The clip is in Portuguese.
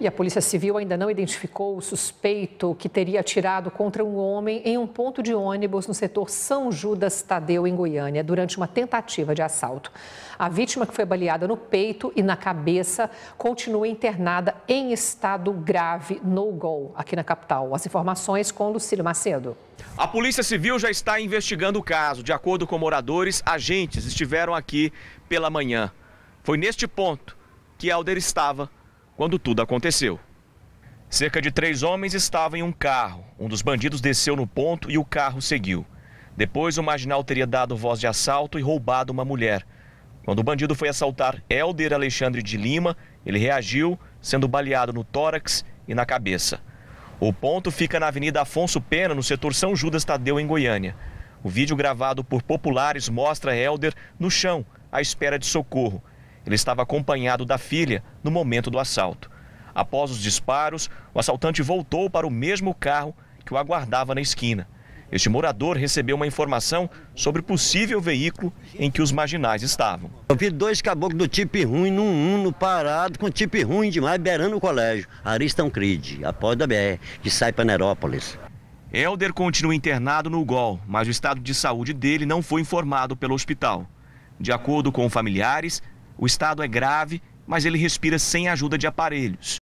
E a Polícia Civil ainda não identificou o suspeito que teria atirado contra um homem em um ponto de ônibus no setor São Judas Tadeu, em Goiânia, durante uma tentativa de assalto. A vítima, que foi baleada no peito e na cabeça, continua internada em estado grave no Gol, aqui na capital. As informações com Lucílio Macedo. A Polícia Civil já está investigando o caso. De acordo com moradores, agentes estiveram aqui pela manhã. Foi neste ponto que Alder estava quando tudo aconteceu. Cerca de três homens estavam em um carro. Um dos bandidos desceu no ponto e o carro seguiu. Depois, o marginal teria dado voz de assalto e roubado uma mulher. Quando o bandido foi assaltar Helder Alexandre de Lima, ele reagiu, sendo baleado no tórax e na cabeça. O ponto fica na Avenida Afonso Pena, no setor São Judas Tadeu, em Goiânia. O vídeo gravado por populares mostra Helder no chão, à espera de socorro. Ele estava acompanhado da filha no momento do assalto. Após os disparos, o assaltante voltou para o mesmo carro que o aguardava na esquina. Este morador recebeu uma informação sobre o possível veículo em que os marginais estavam. Eu vi dois caboclos do tipo ruim num Uno parado com tipo ruim demais, beirando o colégio. Aristão Cride, após da BR, que sai para Nerópolis. Helder continua internado no UGOL, mas o estado de saúde dele não foi informado pelo hospital. De acordo com familiares, o estado é grave, mas ele respira sem ajuda de aparelhos.